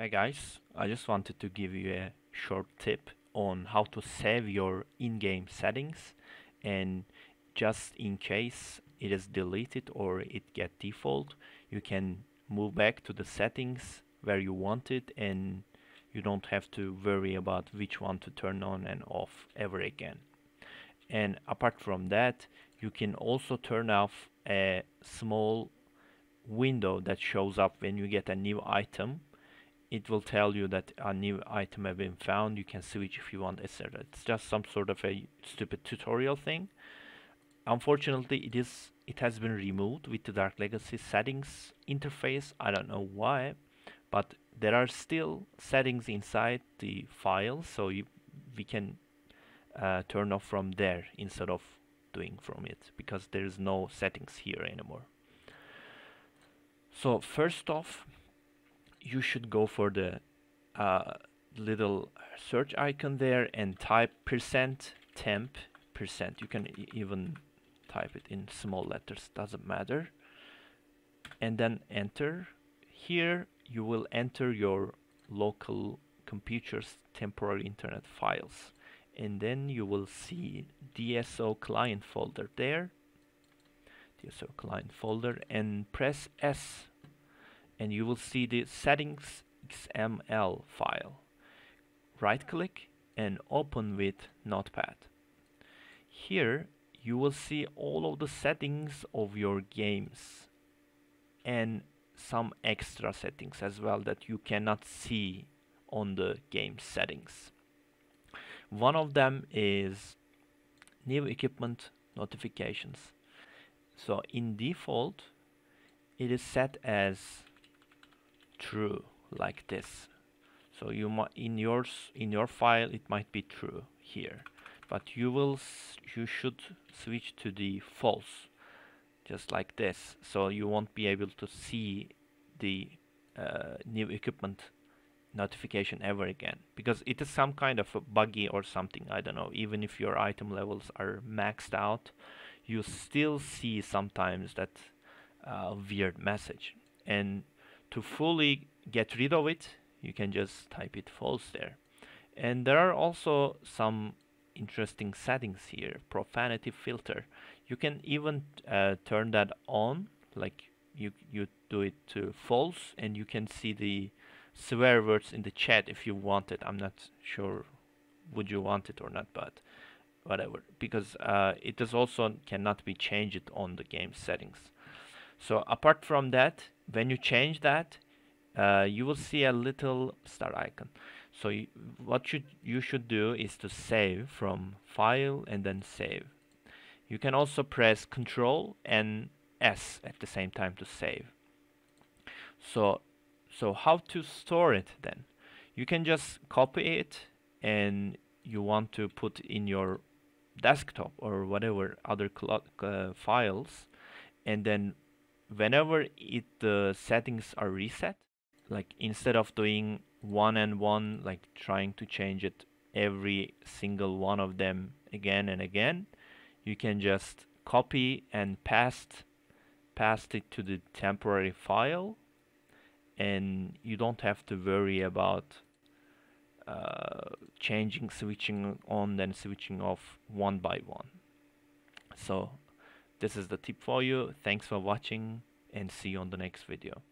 Hey guys, I just wanted to give you a short tip on how to save your in-game settings and just in case it is deleted or it get default, you can move back to the settings where you want it and you don't have to worry about which one to turn on and off ever again. And apart from that, you can also turn off a small window that shows up when you get a new item it will tell you that a new item have been found you can switch if you want etc it's just some sort of a stupid tutorial thing unfortunately it is it has been removed with the dark legacy settings interface i don't know why but there are still settings inside the file so you, we can uh, turn off from there instead of doing from it because there is no settings here anymore so first off you should go for the uh, little search icon there and type percent temp percent. You can even type it in small letters, doesn't matter. And then enter. Here you will enter your local computer's temporary internet files. And then you will see DSO client folder there. DSO client folder and press S and you will see the settings XML file. Right click and open with notepad. Here you will see all of the settings of your games and some extra settings as well that you cannot see on the game settings. One of them is new equipment notifications. So in default, it is set as true like this so you might in yours in your file it might be true here but you will you should switch to the false just like this so you won't be able to see the uh, new equipment notification ever again because it is some kind of a buggy or something I don't know even if your item levels are maxed out you still see sometimes that uh, weird message and to fully get rid of it, you can just type it false there. And there are also some interesting settings here, profanity filter. You can even uh, turn that on, like you, you do it to false and you can see the swear words in the chat if you want it. I'm not sure would you want it or not, but whatever, because uh, it is also cannot be changed on the game settings. So apart from that, when you change that, uh, you will see a little star icon. So you, what you, you should do is to save from file and then save. You can also press Control and S at the same time to save. So, so how to store it then? You can just copy it and you want to put in your desktop or whatever other uh, files and then whenever it the uh, settings are reset, like instead of doing one and one, like trying to change it every single one of them again and again, you can just copy and paste paste it to the temporary file and you don't have to worry about uh, changing switching on then switching off one by one so This is the tip for you. Thanks for watching and see you on the next video.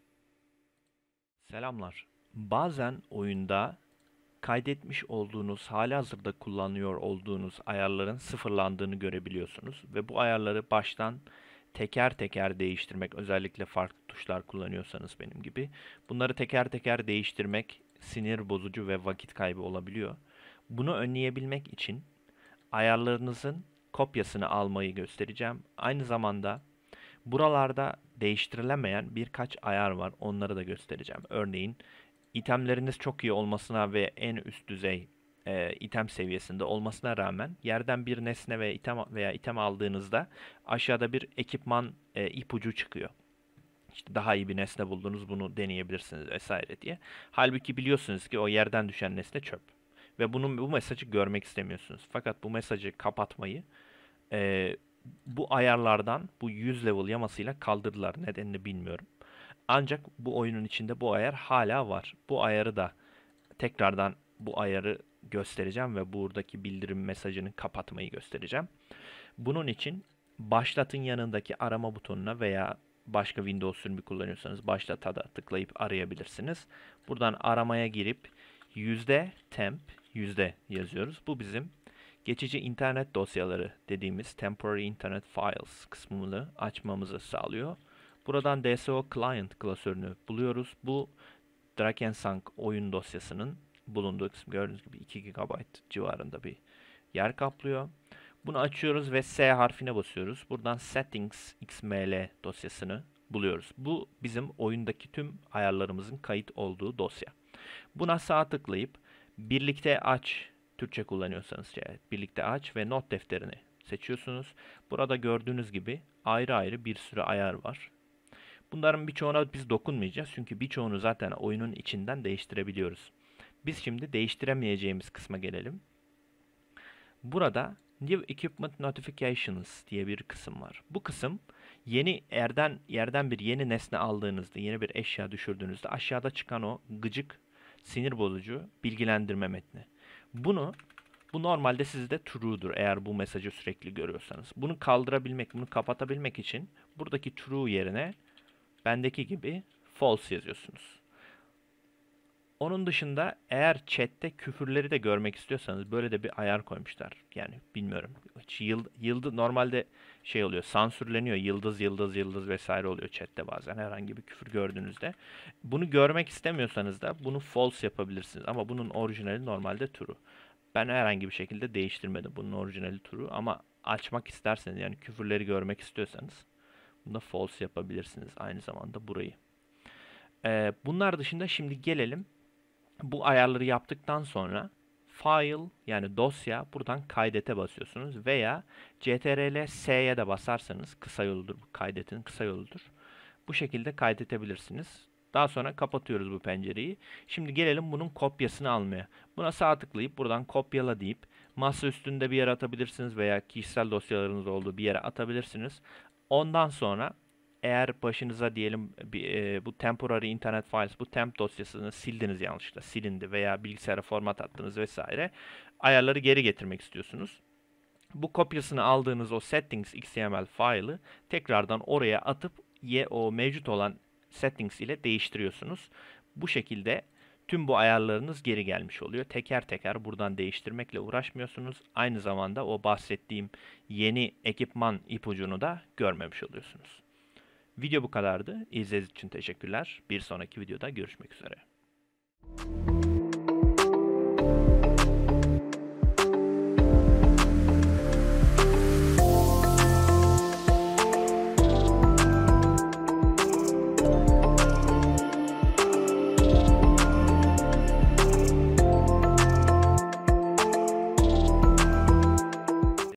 Selamlar. Bazen oyunda kaydetmiş olduğunuz, hali hazırda kullanıyor olduğunuz ayarların sıfırlandığını görebiliyorsunuz. Ve bu ayarları baştan teker teker değiştirmek, özellikle farklı tuşlar kullanıyorsanız benim gibi. Bunları teker teker değiştirmek sinir bozucu ve vakit kaybı olabiliyor. Bunu önleyebilmek için ayarlarınızın kopyasını almayı göstereceğim. Aynı zamanda buralarda değiştirilemeyen birkaç ayar var. Onları da göstereceğim. Örneğin itemleriniz çok iyi olmasına ve en üst düzey e, item seviyesinde olmasına rağmen yerden bir nesne ve item veya item aldığınızda aşağıda bir ekipman e, ipucu çıkıyor. İşte daha iyi bir nesne buldunuz bunu deneyebilirsiniz vesaire diye. Halbuki biliyorsunuz ki o yerden düşen nesne çöp. Ve bunun bu mesajı görmek istemiyorsunuz. Fakat bu mesajı kapatmayı e, bu ayarlardan bu 100 level yamasıyla kaldırdılar. Nedenini bilmiyorum. Ancak bu oyunun içinde bu ayar hala var. Bu ayarı da tekrardan bu ayarı göstereceğim ve buradaki bildirim mesajını kapatmayı göstereceğim. Bunun için başlatın yanındaki arama butonuna veya başka Windows sürümü kullanıyorsanız başlata da tıklayıp arayabilirsiniz. Buradan aramaya girip yüzde temp yüzde yazıyoruz. Bu bizim geçici internet dosyaları dediğimiz Temporary Internet Files kısmını açmamızı sağlıyor. Buradan DSO Client klasörünü buluyoruz. Bu Drakensang oyun dosyasının bulunduğu kısım gördüğünüz gibi 2 GB civarında bir yer kaplıyor. Bunu açıyoruz ve S harfine basıyoruz. Buradan Settings XML dosyasını buluyoruz. Bu bizim oyundaki tüm ayarlarımızın kayıt olduğu dosya. Buna sağ tıklayıp birlikte aç Türkçe kullanıyorsanız yani birlikte aç ve not defterini seçiyorsunuz. Burada gördüğünüz gibi ayrı ayrı bir sürü ayar var. Bunların birçoğuna biz dokunmayacağız çünkü birçoğunu zaten oyunun içinden değiştirebiliyoruz. Biz şimdi değiştiremeyeceğimiz kısma gelelim. Burada New Equipment Notifications diye bir kısım var. Bu kısım yeni yerden yerden bir yeni nesne aldığınızda, yeni bir eşya düşürdüğünüzde aşağıda çıkan o gıcık, sinir bozucu bilgilendirme metni. Bunu bu normalde sizde true'dur eğer bu mesajı sürekli görüyorsanız. Bunu kaldırabilmek, bunu kapatabilmek için buradaki true yerine bendeki gibi false yazıyorsunuz. Onun dışında eğer chatte küfürleri de görmek istiyorsanız böyle de bir ayar koymuşlar. Yani bilmiyorum. Hiç yıldız normalde şey oluyor sansürleniyor. Yıldız yıldız yıldız vesaire oluyor chatte bazen herhangi bir küfür gördüğünüzde. Bunu görmek istemiyorsanız da bunu false yapabilirsiniz. Ama bunun orijinali normalde true. Ben herhangi bir şekilde değiştirmedim bunun orijinali true. Ama açmak isterseniz yani küfürleri görmek istiyorsanız bunu false yapabilirsiniz aynı zamanda burayı. Ee, bunlar dışında şimdi gelelim bu ayarları yaptıktan sonra file yani dosya buradan kaydete basıyorsunuz veya ctrl s'ye de basarsanız kısa yoludur bu kaydetin kısa yoludur. Bu şekilde kaydetebilirsiniz. Daha sonra kapatıyoruz bu pencereyi. Şimdi gelelim bunun kopyasını almaya. Buna sağ tıklayıp buradan kopyala deyip masa üstünde bir yere atabilirsiniz veya kişisel dosyalarınız olduğu bir yere atabilirsiniz. Ondan sonra eğer başınıza diyelim bir, e, bu temporary internet files bu temp dosyasını sildiniz yanlışlıkla silindi veya bilgisayara format attınız vesaire ayarları geri getirmek istiyorsunuz. Bu kopyasını aldığınız o settings xml file'ı tekrardan oraya atıp ye o mevcut olan settings ile değiştiriyorsunuz. Bu şekilde tüm bu ayarlarınız geri gelmiş oluyor. Teker teker buradan değiştirmekle uğraşmıyorsunuz. Aynı zamanda o bahsettiğim yeni ekipman ipucunu da görmemiş oluyorsunuz. Video bu kadardı. İzlediğiniz için teşekkürler. Bir sonraki videoda görüşmek üzere.